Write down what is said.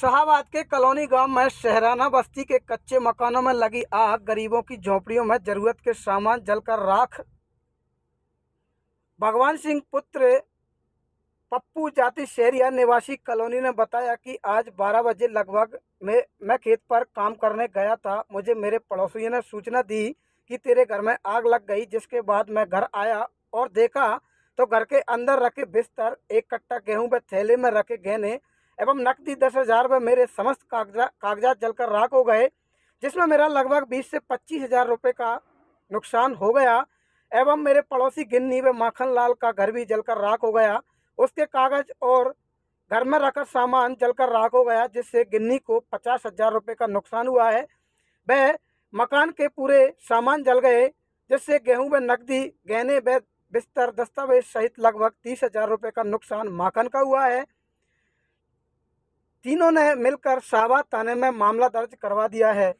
शाहबाद के कॉलोनी गांव में शहराना बस्ती के कच्चे मकानों में लगी आग गरीबों की झोपड़ियों में जरूरत के सामान जलकर राख भगवान सिंह पुत्र पप्पू जाति शहरिया निवासी कॉलोनी ने बताया कि आज 12 बजे लगभग मैं मैं खेत पर काम करने गया था मुझे मेरे पड़ोसियों ने सूचना दी कि तेरे घर में आग लग गई जिसके बाद मैं घर आया और देखा तो घर के अंदर रखे बिस्तर एक कट्टा गेहूं व थैले में रखे गहने एवं नकदी दस हज़ार रुपये मेरे समस्त कागजा कागजात जलकर राख हो गए जिसमें मेरा लगभग बीस से पच्चीस हज़ार रुपये का नुकसान हो गया एवं मेरे पड़ोसी गिन्नी व माखन लाल का घर भी जलकर राख हो गया उसके कागज और घर में रखा सामान जलकर राख हो गया जिससे गिन्नी को पचास हजार रुपये का नुकसान हुआ है वह मकान के पूरे सामान जल गए जिससे गेहूं व नकदी गहने व बिस्तर दस्तावेज सहित लगभग तीस हजार रुपये का नुकसान माखन का हुआ है तीनों ने मिलकर शाहबाद थाने में मामला दर्ज करवा दिया है